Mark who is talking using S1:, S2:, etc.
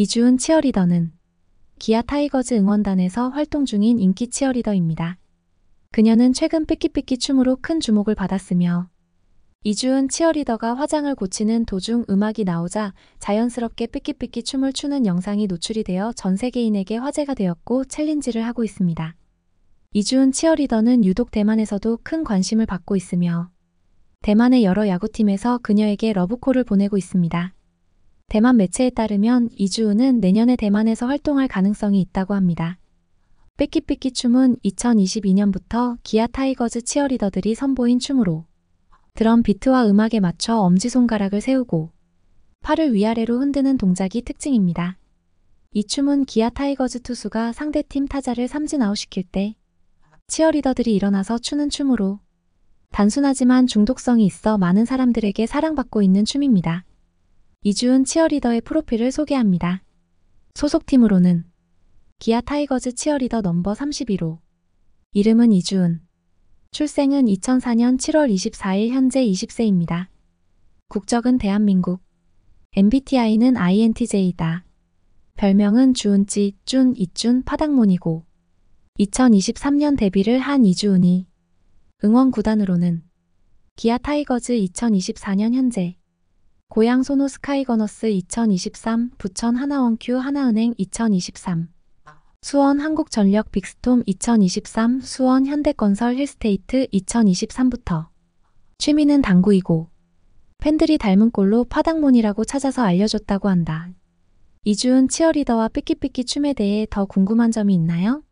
S1: 이주은 치어리더는 기아 타이거즈 응원단에서 활동 중인 인기 치어리더입니다. 그녀는 최근 삐끼삐끼 춤으로 큰 주목을 받았으며 이주은 치어리더가 화장을 고치는 도중 음악이 나오자 자연스럽게 삐끼삐끼 춤을 추는 영상이 노출이 되어 전 세계인에게 화제가 되었고 챌린지를 하고 있습니다. 이주은 치어리더는 유독 대만에서도 큰 관심을 받고 있으며 대만의 여러 야구팀에서 그녀에게 러브콜을 보내고 있습니다. 대만 매체에 따르면 이주우는 내년에 대만에서 활동할 가능성이 있다고 합니다. 삐키삐키 춤은 2022년부터 기아 타이거즈 치어리더들이 선보인 춤으로 드럼 비트와 음악에 맞춰 엄지손가락을 세우고 팔을 위아래로 흔드는 동작이 특징입니다. 이 춤은 기아 타이거즈 투수가 상대팀 타자를 삼진 아웃시킬 때 치어리더들이 일어나서 추는 춤으로 단순하지만 중독성이 있어 많은 사람들에게 사랑받고 있는 춤입니다. 이주은 치어리더의 프로필을 소개합니다. 소속팀으로는 기아 타이거즈 치어리더 넘버 31호 이름은 이주은 출생은 2004년 7월 24일 현재 20세입니다. 국적은 대한민국 MBTI는 INTJ다. 별명은 주은찌, 쭌, 이쭌, 파닥몬이고 2023년 데뷔를 한 이주은이 응원 구단으로는 기아 타이거즈 2024년 현재 고양 소노 스카이거너스 2023, 부천 하나원큐 하나은행 2023, 수원 한국전력 빅스톰 2023, 수원 현대건설 힐스테이트 2023부터 취미는 당구이고 팬들이 닮은 꼴로 파닥몬이라고 찾아서 알려줬다고 한다. 이주은 치어리더와 삐끼삐끼 춤에 대해 더 궁금한 점이 있나요?